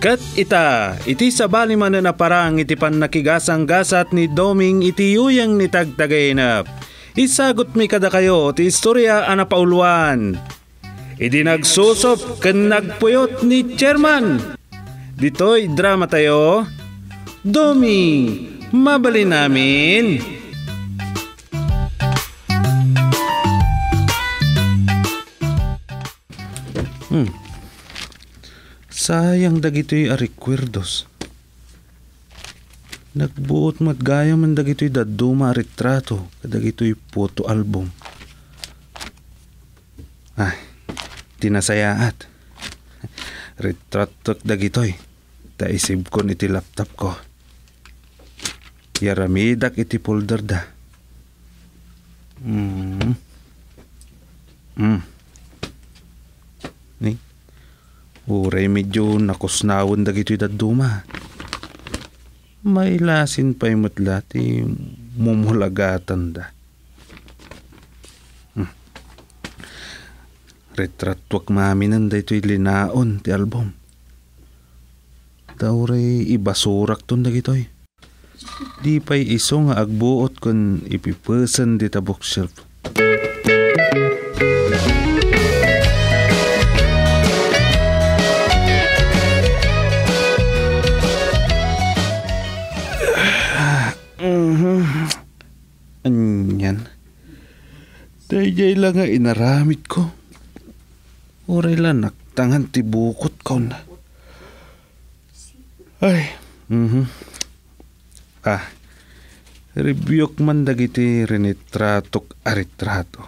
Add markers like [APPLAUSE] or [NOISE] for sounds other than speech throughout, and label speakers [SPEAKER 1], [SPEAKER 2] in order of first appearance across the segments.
[SPEAKER 1] Kat ita, iti sabali man na iti pan nakigasang gasat ni Doming iti itiyuyang ni Tagtagaynap. Isagot mi kada kayo ti istorya anapauluan. Idi nagsusop ken nagpuyot ni chairman. Ditoy drama tayo. Doming, mabali namin. Hmm, Sayang dagitoy arikwerdos. Nagbuot mat gaya man dagitoy daduma retrato dagito'y photo album. Ay, [LAUGHS] at. Retrato dagitoy. Taisib ko iti laptop ko. Yaramidak iti folder da. Mm. Mm. Ni? Uray medyo nakusnawon dagito daduma. May lasin pa imutla ti eh, mumulagatan da. Hmm. Retratwak maminan da ito'y linaon ti album. Tauray ibasurak ton dagitoy. Di pa'y iso nga agbuot kon ipipesan di tabok shelf. Jay lang nga inaramit ko. Uray lang naktangan tibukot ko na. Ay, mhm. Mm ah, rebyok man dagiti rinitratok aritrato.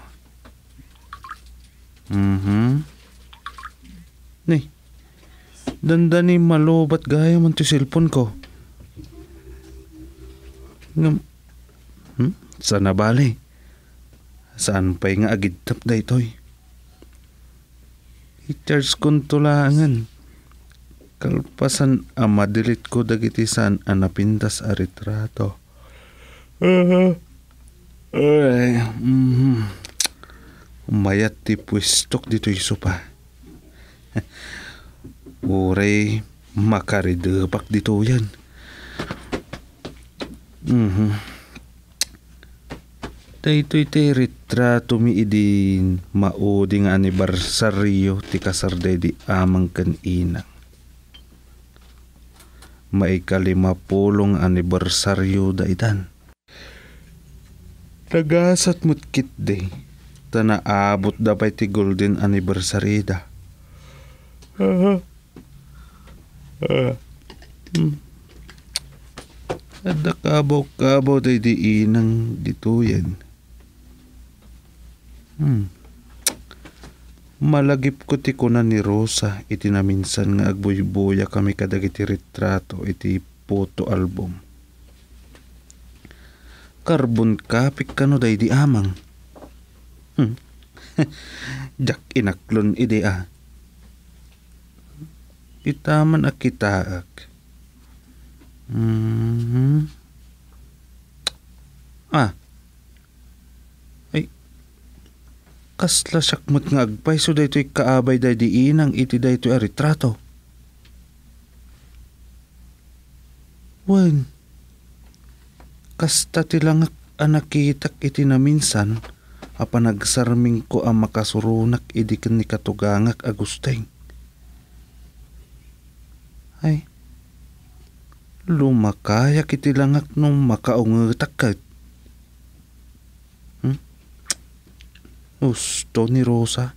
[SPEAKER 1] Mhm. Mm Ni, dandani malobat gaya man ti cellphone ko. Ngam, hmm? Sana bali. Saan pa'y nga agidtap daytoy? I-charge eh? kon tulangan. Kalpasan ang madilit ko dagiti san anapintas a retrato. Uh-huh. Ay, mm-hmm. Umayat ti pwistok dito'y supa. [LAUGHS] Uray, makaridepak dito yan. Mm-hmm. Daytoy ti retrato mi idin maudi nga anibersaryo ti kasarday di amang kan inang. Maikalima anibersaryo da daitan. Nagasat mo't kitday, tanaabot da dapay ti golden anniversary
[SPEAKER 2] da. Uh,
[SPEAKER 1] uh, mm. Adakabaw-kabaw day di inang dituyan Hmm. Malagip ko ti kunan ni Rosa iti naminsan nga agbuyboya kami kadag iti retrato iti photo album. Carbon copy kano day di amang. Hmm. [LAUGHS] Jak inaklon ide ah. Itaman akitaak. Mm -hmm. Ah, kasla sakmat nga agpay so daytoy kaabay day diin ang iti daytoy a retrato. Wen, kasta tilangak anakitak iti na minsan, apanagsarming ko ang makasurunak idikin ni katugangak agusteng. Ay, lumakayak iti langak nung makaungetak kat. Gusto ni Rosa.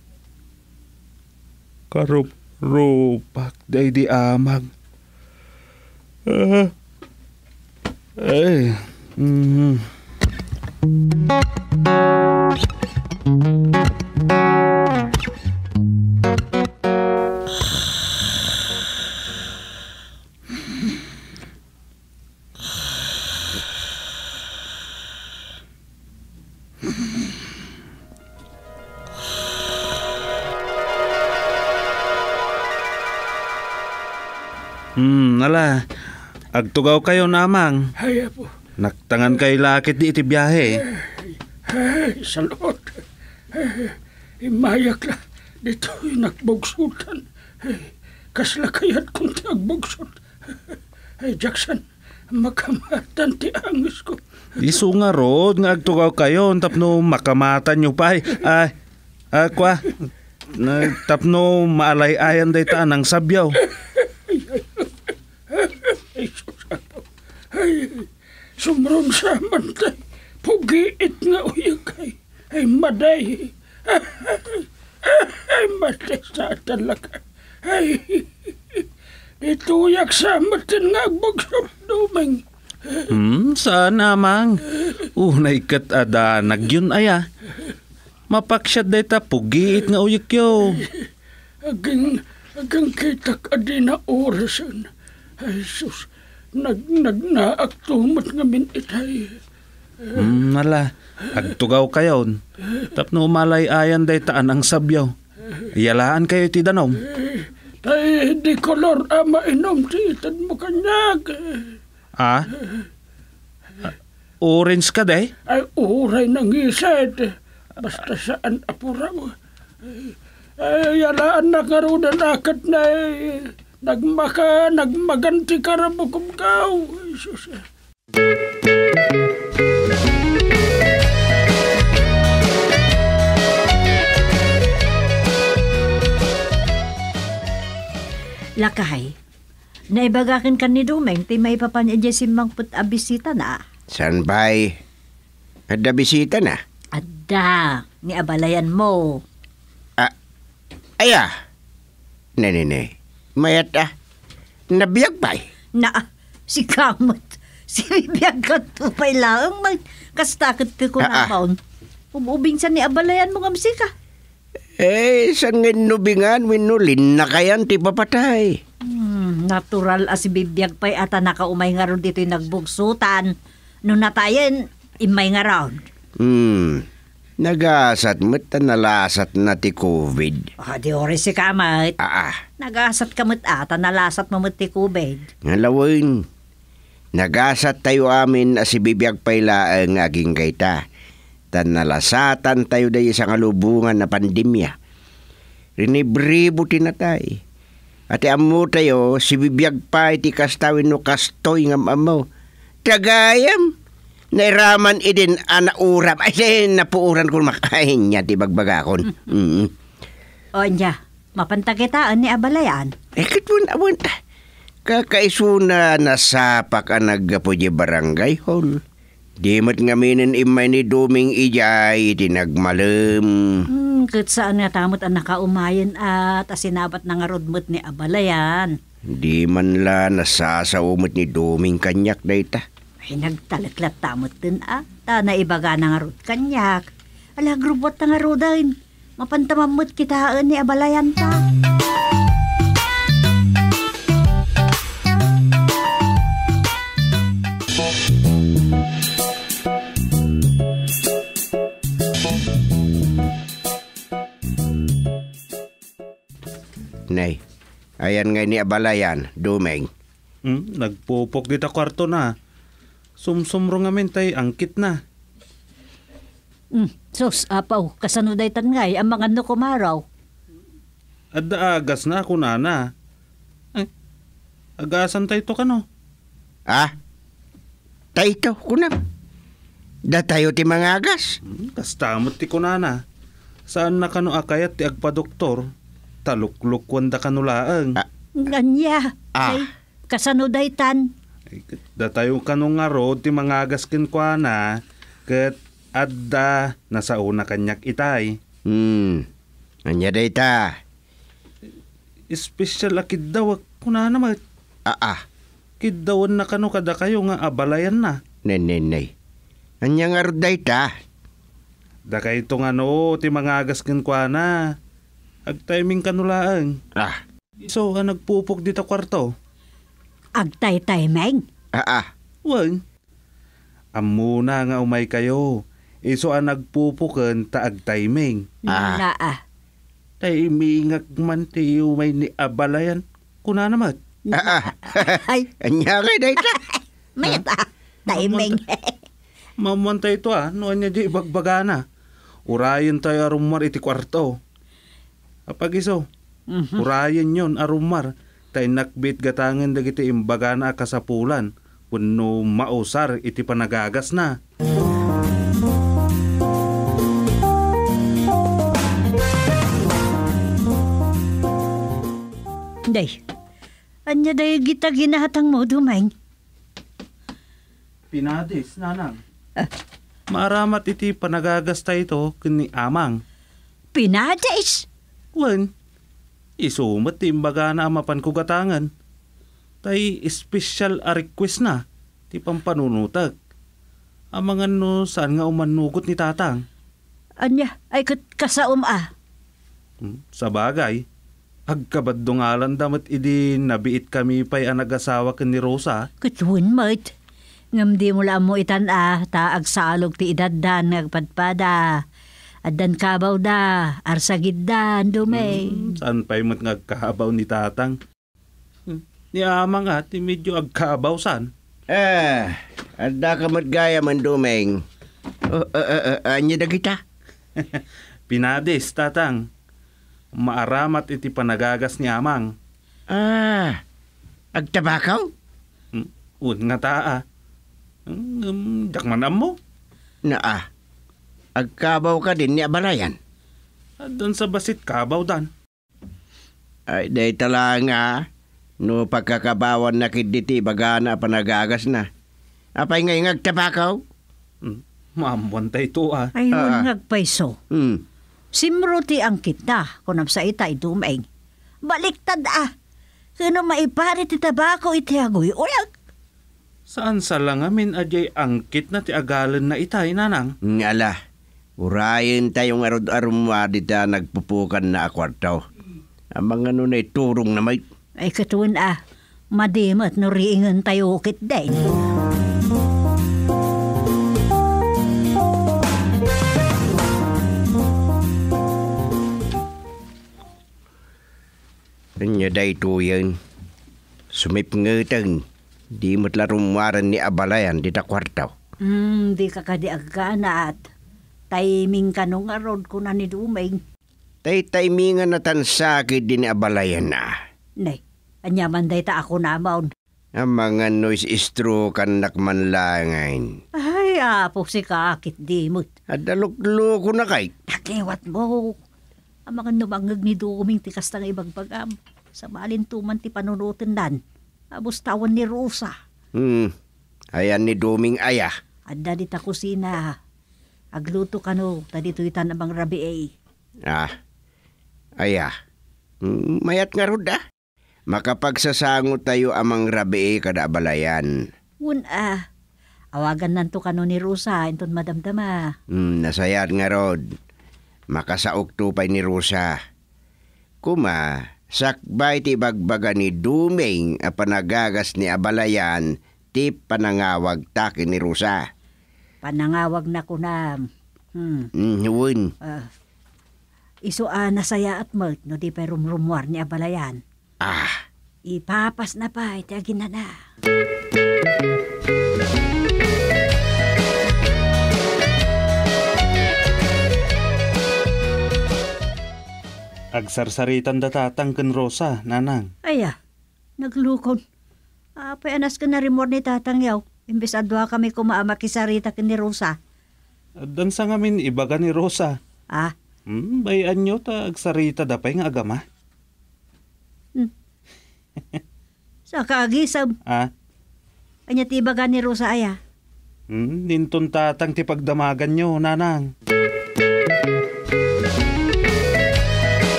[SPEAKER 1] Karup-rupak day di amag.
[SPEAKER 2] Uh, eh, mm-hmm.
[SPEAKER 1] Agtugaw kayo namang. Hay, apo. Naktangan kay lakit di iti biyahe.
[SPEAKER 2] Ay, salot. Imayak la. Dito nakbogsutan. Kasla kayat kung nagbogsut. Ay, Jackson, makamatan ti angis ko.
[SPEAKER 1] Iso nga rod, nga agtugaw kayo, tapno makamatan nyo pa. Ay, ay, kwa, tapno maalay-ayan day taan ang sabyaw.
[SPEAKER 2] ay sumron sa mantay. Pugiit na uyag ay, ay maday. Ay, ay matay sa talaga. Ay, ituyak sa matin nga bugsok duming.
[SPEAKER 1] Hmm, sana mang. Unay kat adanag yun aya. Mapaksyad day ta pugiit nga uyik yo.
[SPEAKER 2] Aging, aging kita ka di na orasan. Ay sus, nag nagnaaktumat ngamin itay. Hmm,
[SPEAKER 1] nala, agtugaw kayo. Tapno umalay ayan day taan ang sabyaw. Yalaan kayo ti danom.
[SPEAKER 2] Tay, di kolor ama inom ti itan mo kanyag.
[SPEAKER 1] Ah? ah? Orange ka day?
[SPEAKER 2] Ay, uray nang isad. Basta saan apura mo. Ay, yalaan na karunan akat na eh nagmaka, nagmaganti ka na bukom ka. Oh.
[SPEAKER 3] Eh. naibagakin ka ni Dumeng, ti may papanyadya si Mangput a ah, bisita na.
[SPEAKER 4] San ba'y? Adda bisita na?
[SPEAKER 3] Adda, ni abalayan mo. Ah, aya,
[SPEAKER 4] ne, ne, ne. Mayat ah.
[SPEAKER 3] Nabiyag pa eh. Na, si Kamot. [LAUGHS] Si bibiyag ka to pa ilaang mag kastakot pa ko na baon. Ah, ah. Umubing sa ni abalayan mo kamsi ka.
[SPEAKER 4] Eh, san nga nubingan, winulin na kayan ti papatay.
[SPEAKER 3] Hmm, natural as ah, si bibiyag pa'y eh. ata nakaumay nga ron dito'y nagbugsutan. Nung natayan, imay nga round.
[SPEAKER 4] Hmm. Nagasat met ta nalasat na ti COVID.
[SPEAKER 3] Ah, di oras si kamat. Ah, ah. Nagasat kamot ata ah, nalasat mo ti COVID.
[SPEAKER 4] Ngalawin. Nagasat tayo amin as ibibiyag paila ang eh, aging gaita. Tan nalasatan tayo dayo sa kalubungan na pandemya. Rinibribo tinatay. Ati amo tayo, si bibiyag pa iti kastawin no kastoy ngam amo. Tagayam! nairaman idin anauram. Ah, Ay, sin, eh, napuuran ko makain niya, di bagbagakon. Mm.
[SPEAKER 3] O niya, mapantakitaan ah, ni Abalayan. Ah. Eh, katun, awan,
[SPEAKER 4] kakaisuna na sapak ang naggapo di barangay hall. Di mat ngaminin imay ni Duming Ijay, tinagmalam.
[SPEAKER 3] Hmm, kat saan nga tamot ang nakaumayan at asinabat na nga rodmot ni Abalayan.
[SPEAKER 4] Di man la nasasaw ni Duming kanyak na ita.
[SPEAKER 3] Ay nagtalaklat tamot din ah. Ta naibaga na nga rod kanyak. Ala grubot na nga rodain. Mapantamamot kitaan eh, ni abalayan ta.
[SPEAKER 4] Nay, ayan nga ni abalayan, dumeng.
[SPEAKER 1] Hmm, nagpupok dito kwarto na. Sumsumro nga men angkit na.
[SPEAKER 3] Mm, sos, apaw, kasanuday tan ngay, ang mga no kumaraw.
[SPEAKER 1] At daagas na ako nana.
[SPEAKER 4] Ay, agasan tayo to kano? Ah, tayo to, kunam. Da tayo ti mga agas.
[SPEAKER 3] Hmm,
[SPEAKER 1] kastamot ti kunana. Saan na kano akayat ti agpa-doktor? Taluklukwan da kanulaang. Ah,
[SPEAKER 3] Ganya. Ah. Ay, kasanuday tan
[SPEAKER 1] datayo kanong nga road ti mangagas kinkwana ket adda nasa una kanyak itay. Hmm. Anya da ita. Special akid daw kuna na mag... Ah ah. Kidawan na kano kada kayo nga abalayan na.
[SPEAKER 4] Nay nay nay.
[SPEAKER 1] Anya nga road da ita. Da kayo itong ano ti mangagas kinkwana. Ag timing kanulaan. Ah. So, ang nagpupok dito kwarto
[SPEAKER 3] agtay-tay
[SPEAKER 1] tay meng. Ah, ah, wag. Amuna nga umay kayo. Iso ang nagpupukan ta agtaymeng. Ah. Na ah. Taymingak man ti may ni abalayan. Kuna namat. Ah, ah. [LAUGHS] Ay. [LAUGHS] Anya kay day ta. [LAUGHS] May ta. Ah. Taymeng. Mamunta ito ah. Noon niya di na. Urayan tayo arumar iti kwarto. Kapag iso. Mm-hmm. Urayan yon arumar ta nakbit gatangen dagiti na kasapulan wenno mausar iti panagagas na.
[SPEAKER 3] Day, anya day gita ginahatang mo dumain.
[SPEAKER 1] Pinadis, nanang. Ah. Maaramat iti panagagas ta ito kini amang. Pinadis? Wen, Isumat timbaga na amapan ko gatangan. Tay special a request na, ti pampanunutag. Amangan no saan nga umanugot ni
[SPEAKER 3] tatang. Anya, ay kat kasaum ah.
[SPEAKER 1] Hmm, sa bagay, agkabadong alan damat idi nabiit kami pa'y anagasawa ka ni Rosa.
[SPEAKER 3] Kutun mo't. Ngam di mula mo itan ah, taagsalog ti idaddan ngagpadpada. Adan kabaw da, arsagid da, andumay. Hmm,
[SPEAKER 1] saan pa'y
[SPEAKER 4] mat nagkabaw ni tatang?
[SPEAKER 1] Hmm, ni amang nga, ti medyo agkabaw san.
[SPEAKER 4] Eh, adda ka matgaya man dumeng. Oh, uh, uh, uh, anya da kita? [LAUGHS] Pinades, tatang. Maaramat iti
[SPEAKER 1] panagagas ni amang. Ah, agtabakaw? Hmm,
[SPEAKER 4] un nga taa. Hmm, um, dakman mo? Naa. Agkabaw ka din ni Abalayan. Doon sa basit kabaw, Dan. Ay, day tala nga. No pagkakabawan na kiditi bagana panagagas na. Apay ngay ngagtapakaw? Hmm. Maamuan tayo ito ah. Ayun uh, ah, ah.
[SPEAKER 3] ngagpaiso. Hmm. Simruti ang kita kunam sa ita idumeng. Baliktad ah. Kano maipari ti tabako iti agoy ulag.
[SPEAKER 4] Saan sa langamin adyay angkit na ti agalan na itay eh, nanang? Ngala. ala. Urayin tayong arod-arumwa dita nagpupukan na akwartaw. Ang mga nun ay turong na may...
[SPEAKER 3] Ay katuan ah, madimat no riingan tayo ukit din.
[SPEAKER 4] Anya day to yan. Sumip ngatan. Di matlarong maran ni abalayan dita kwartaw.
[SPEAKER 3] Hmm, di kakadiagkaan na at. Taiming kanong arod ko na ni Dumeng.
[SPEAKER 4] Tay taimingan na tansakid din abalayan na. Ah.
[SPEAKER 3] Nay, anyaman day ta ako na maon.
[SPEAKER 4] Ang mga noise istro kan nakman langain.
[SPEAKER 3] Ay, apo si kakit kaakit dimot. Adaluklo ko na kay. Nakiwat mo. Ang mga numangag ni Dumeng tikas ng ibagbagam. Sa malintuman ti panunutin dan. Abos tawan ni Rosa.
[SPEAKER 4] Hmm, ayan ni Duming aya.
[SPEAKER 3] Adda dita kusina Agluto ka no, tadi tuitan abang rabi ay.
[SPEAKER 4] Eh. Ah, aya. Mayat nga rod ah. Makapagsasango tayo amang rabi eh, kada balayan.
[SPEAKER 3] Un ah. Awagan nanto kano ni Rosa, inton madamdama. Ah.
[SPEAKER 4] Hmm, nasayad nga rod. Makasaok tupay ni Rosa. Kuma, sakbay ti bagbaga ni Duming a ah, panagagas ni abalayan ti panangawag taki ni Rosa.
[SPEAKER 3] Panangawag na ko na, hmm.
[SPEAKER 4] Mm, yun.
[SPEAKER 3] Uh, ah, isuan ah, na saya at malt, no di pero rumwar ni abalayan. Ah. Ipapas na pa, itagin na na.
[SPEAKER 1] Agsarsaritan da tatang ken Rosa, nanang.
[SPEAKER 3] Aya, naglukon. Apay ah, anas ka na rimor ni tatang yaw. Imbes adwa kami kumaama kisarita ni Rosa.
[SPEAKER 1] Dansa ngamin ibaga ni Rosa. Ah? Hmm, bayan nyo ta agsarita da dapay nga agama. Hmm.
[SPEAKER 3] [LAUGHS] Sa kaagisam. Ah? Anya tibaga ni Rosa aya.
[SPEAKER 1] Hmm, nintong tatang ti pagdamagan nyo, nanang.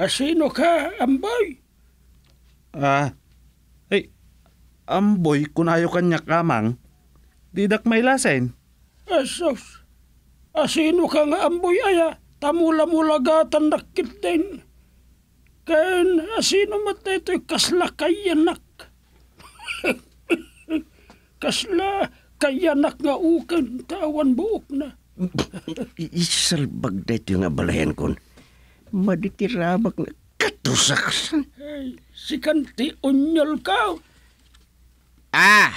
[SPEAKER 2] Asino ka, amboy? Ah,
[SPEAKER 1] ay, eh, amboy, kunayo kanya kamang, didak may lasen.
[SPEAKER 2] Asos, eh, asino ka nga amboy aya, tamula-mulagatan din. Kain, asino matay to'y kasla kayanak. [LAUGHS] kasla kayanak nga ukan, tawan buok na.
[SPEAKER 4] Isal bagday nga balayan kon
[SPEAKER 2] Maditirabak
[SPEAKER 4] na katusaksan.
[SPEAKER 2] Ay, si Kanti unyol ka.
[SPEAKER 4] Ah!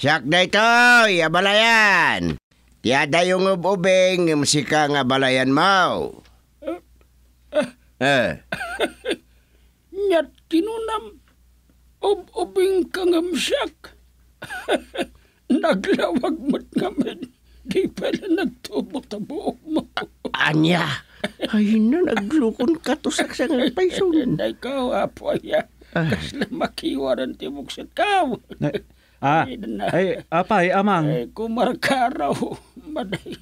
[SPEAKER 4] Siyak na ito, yabalayan. Tiada yung ububing, masika nga balayan mau. eh. eh. eh.
[SPEAKER 2] [LAUGHS] Nyat tinunam, Ubing ka [LAUGHS] nga msiyak. Naglawag mo't ngamin, di pala nagtubo-tabo mo. Anya! Ay na, naglukon ka to sa sangang paison. Na ikaw, apo ya. Ah. Kas na makiwaran ti buksan kaw.
[SPEAKER 1] Ah, ay, apay, amang. Ay,
[SPEAKER 2] kumarkaraw, maday.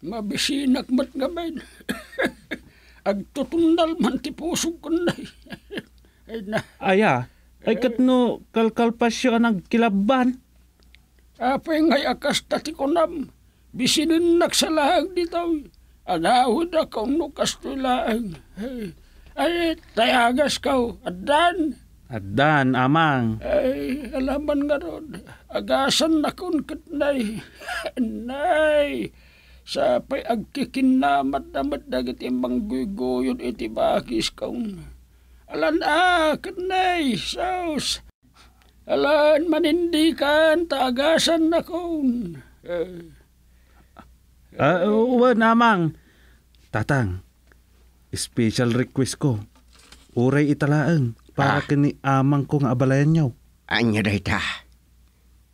[SPEAKER 2] Mabisinak mat gabayn. Agtutundal [LAUGHS] man ti pusog kunday. [LAUGHS] ay na. Aya, ay ah, eh. katno kalkalpasyo ka nagkilaban. Apay ngay akas tatikunam. Bisinin naksalaag ditaw. Ay, anahuda ka no kastulaan. Ay, ay, tayagas ka, oh, adan.
[SPEAKER 1] Adan, amang.
[SPEAKER 2] Ay, alaman nga ron. Agasan na kun katnay. [LAUGHS] Nay, sa pay agkikinamat namat dagit imang guguyon iti bakis kong. Alan ah, katnay, saus. Alan manindikan, taagasan na kong. Ay.
[SPEAKER 1] Ah, uh, uwan namang. Tatang, special request ko. Uray italaan para ah. kini amang ko nga abalayan nyo. Anya day ta.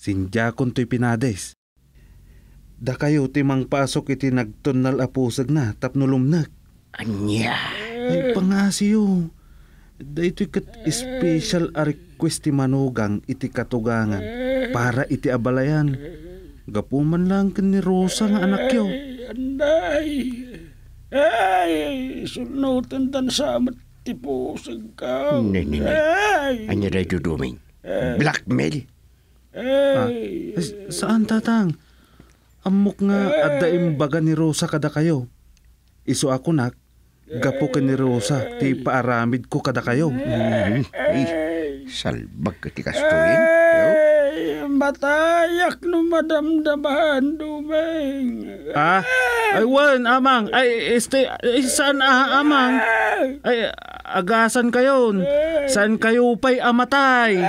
[SPEAKER 1] Sinja kon to'y pinades. Da kayo timang pasok iti nagtunnal apusag na tapnulumnak.
[SPEAKER 2] Anya. Ay
[SPEAKER 1] pangasiyo. Dayto'y kat special a request ti manugang iti katugangan para iti abalayan Gapo man lang ni Rosa nga anak yo.
[SPEAKER 2] Anday! Ay, sunutan tan sa amat tipo sa kao. Nay, nay, nay.
[SPEAKER 4] Anya rin duduming. Eh. Blackmail? Ah, saan tatang?
[SPEAKER 1] Amok nga at eh. daimbaga ni Rosa kada kayo. Iso ako nak, gapo ka ni Rosa, ti eh. paaramid ko kada kayo. Mm-hmm. Ay,
[SPEAKER 4] salbag ka
[SPEAKER 2] ti kastuin matayak no madamdaman dumeng. Ah? Ay, wan, amang. Ay, este, ay, eh,
[SPEAKER 1] saan ah, amang? Ay, agasan kayon. Saan kayo pa'y
[SPEAKER 2] amatay?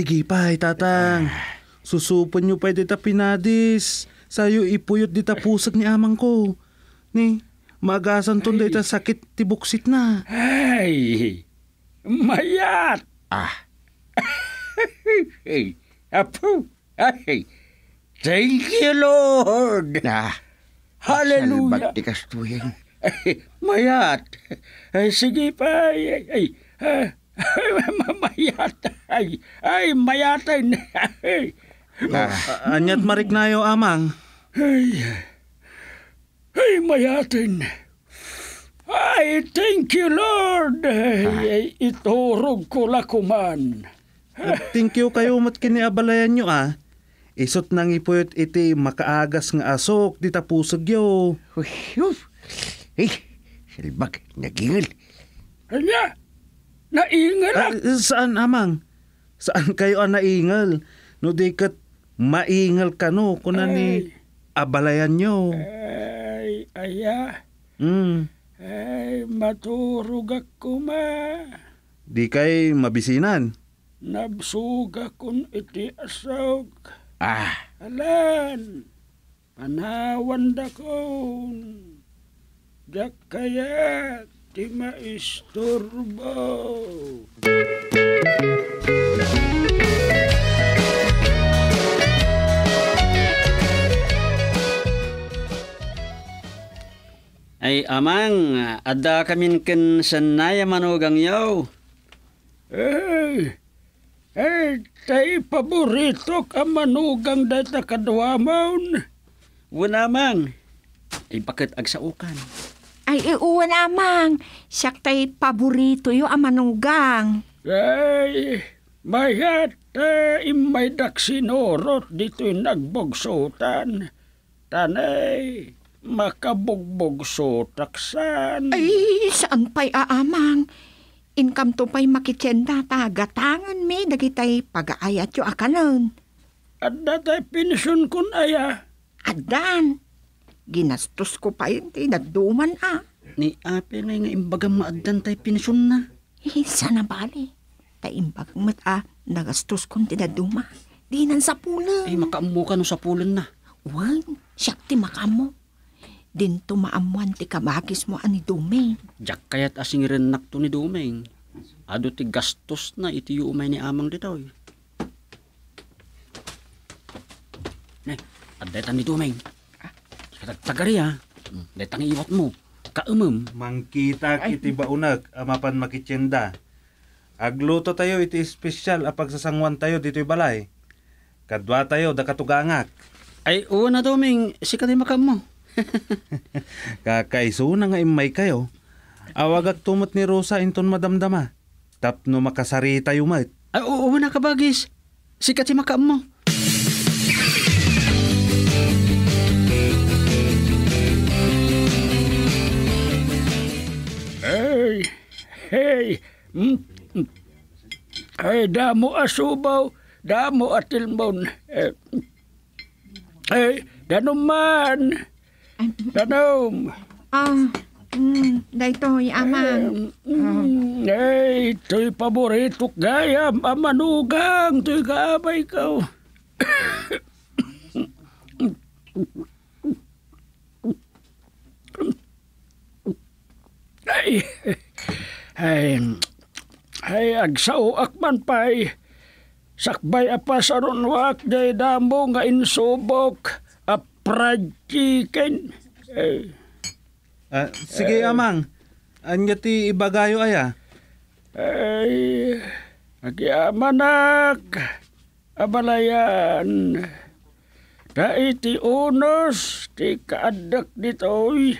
[SPEAKER 1] Sige pa, tatang. Susupon nyo pwede ta pinadis. Sayo ipuyot di tapusag ni amang ko. Ni, magasan ton day ta sakit tibuksit na.
[SPEAKER 2] Ay, mayat! Ah. ay, apo, ay, thank you, Lord. Ah, Hallelujah. Salbagtikas tuhin. Mayat. Ay, sige pa, ay, ay, ay, ah mayatay. Ay, mayatay. Ay. Ah. Anyat marik na yo, amang. Ay, ay mayatin. Ay, thank you, Lord. Ay, ah. iturog ko lakuman. Thank you kayo mat
[SPEAKER 1] kiniabalayan nyo ah. Isot nang ipuyot iti makaagas nga asok di tapusag yo. Uy, uy. Hey, silbag, nagingil. Anya, Naingal? Ah, saan, amang? Saan kayo ang ah, naingal? No, di kat maingal ka no, kunan ni abalayan nyo.
[SPEAKER 2] Ay, aya. Mm. Ay, maturog ako ma.
[SPEAKER 1] Di kay mabisinan?
[SPEAKER 2] Nabsuga kun iti asog. Ah. Alan, panawan da kon. Dak di maisturbo. Ay amang, ada kamin ken sanaya manugang yaw. Ay, ay, tay paborito ka manugang data kadwamaon. Wala mang, ipakit agsa ukan.
[SPEAKER 3] Ay, iuwan eh, amang. Siyak tay paborito yo amanugang.
[SPEAKER 2] Ah, Ay, mayat uh, eh, imay daksinurot dito'y nagbogsutan. Tanay,
[SPEAKER 3] makabugbogso taksan. Ay, saan pa'y aamang? Ah, Income to pa'y makityenda ta, gatangan mi, dagitay pag-aayat yo
[SPEAKER 2] akanon. Ah, Adda tay pinisyon kun aya. Adan, Ginastos ko pa yun, ti, naduman ah. Ni Ape na nga imbagang maaddan tay pinsyon
[SPEAKER 3] na. Eh, sana bali. Ta imbag mat ah, nagastos kong tinaduma. Di nan sa pulan. Ay, eh, makaamu ka no sa pulan na. Wan, siyak ti makaamu. Din tumaamuan ti kamakis mo ani Dumeng.
[SPEAKER 4] Diyak kaya't asing renak to ni Dumeng. Ado ti gastos na iti umay ni amang ditoy. Nay, adetan ni Dumeng. Katagtagari
[SPEAKER 1] ha. Ah. Hmm. Detang iwat mo. Kaumum. Mangkita kiti baunag, amapan makitsenda. Agluto tayo iti espesyal a pagsasangwan tayo dito'y balay. Kadwa tayo da katugangak.
[SPEAKER 2] Ay una daw ming sikat makam mo. [LAUGHS]
[SPEAKER 1] Kakaiso na nga imay kayo. Awagak tumot ni Rosa inton madamdama. Tapno makasari tayo mat. Ay oo na kabagis. Sika si
[SPEAKER 2] makam mo. Hey, mm, ay damo asubaw, damo atilmon. Eh, ay, danuman. Danom. Ah, Mm, dayto amang. Eh, mm, ay, to'y paborito gayam, amanugang, to'y kaabay ka. [COUGHS] ay, ay, ay agsaw akman pay. Sakbay apa sa wak day damo nga insubok a fried Ay. Ah, sige, ay, eh. amang. Anya ti ibagayo aya? Eh, ay, amanak. Abalayan. Dai ti unos, ti kaadak ditoy.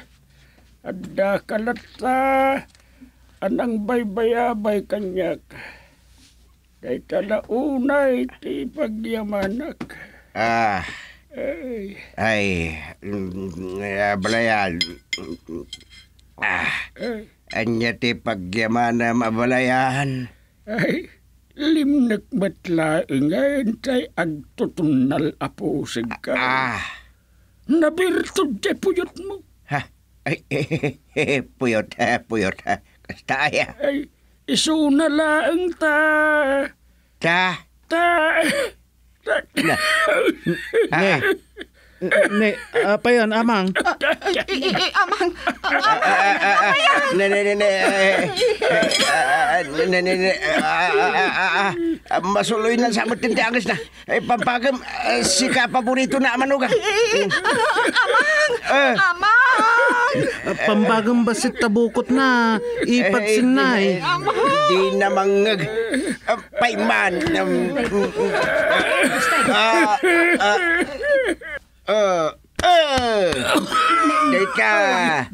[SPEAKER 2] Adda kalata. Adda kalata anang baybayabay kanyak. Kay kalaunay ti pagyamanak. Ah. Ay.
[SPEAKER 4] Ay. Mm, Abalayan. Ah, ah. Ay. Anya ti pagyamana
[SPEAKER 2] mabalayan. Ay. Limnek batla ngayon tay agtutunal apusig ka. Ah. Nabirtod ti puyot mo.
[SPEAKER 4] Ha. Ay, [LAUGHS] eh, eh, eh, puyot, eh, puyot, eh.
[SPEAKER 2] Taaya. Ay, isuna laang ta. Ta. Ta. Ta. Na. Ah. [LAUGHS] Ne, apa yun, amang?
[SPEAKER 4] Amang, amang, Ne, ne, ne, ne. Ne, ne, ne. Masuloy na sa matin ti angis na. Pampagam, si ka na na manuga. Amang, amang. Pambagang
[SPEAKER 1] basit tabukot na, ipat sinay.
[SPEAKER 4] Di namang mangag, paiman.
[SPEAKER 3] Ah, ah,
[SPEAKER 4] Uh, oh, uh, eh!
[SPEAKER 3] dayta.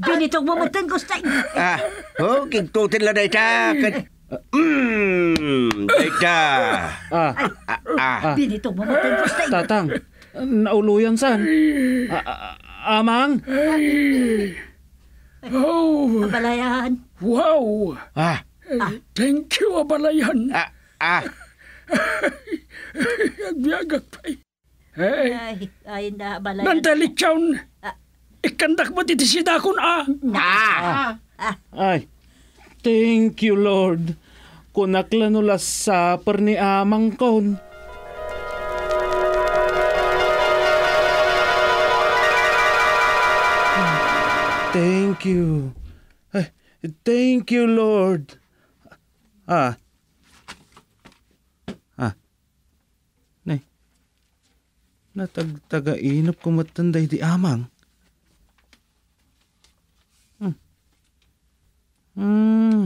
[SPEAKER 3] Binitog mo matang gustay. Ah,
[SPEAKER 4] oh, kigtutin la dayta. Kan, Mmm, dayta. Ah. ah, ah, ah. Binitog
[SPEAKER 2] mo matang gustay. Tatang, nauluyan san? Ah, amang? Oh. Abalayan. Wow. Ah. ah. Thank you, Abalayan. Ah, ah. [LAUGHS] Agbiagak pa eh. Hey. Ay,
[SPEAKER 3] ay na balay. Nandali,
[SPEAKER 2] siyaon. Ah. Ikandak mo titi si Dakon ah. Na. Ah. ah. Ay. Thank you,
[SPEAKER 1] Lord. Kunakla nula sa ni amang kon. Thank you. Thank you, Lord. Ah, natagtagainop ko matanday di amang. Hmm. Hmm.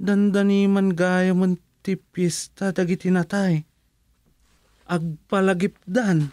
[SPEAKER 1] Dandani man gaya man tipis tatagi tinatay. Agpalagipdan.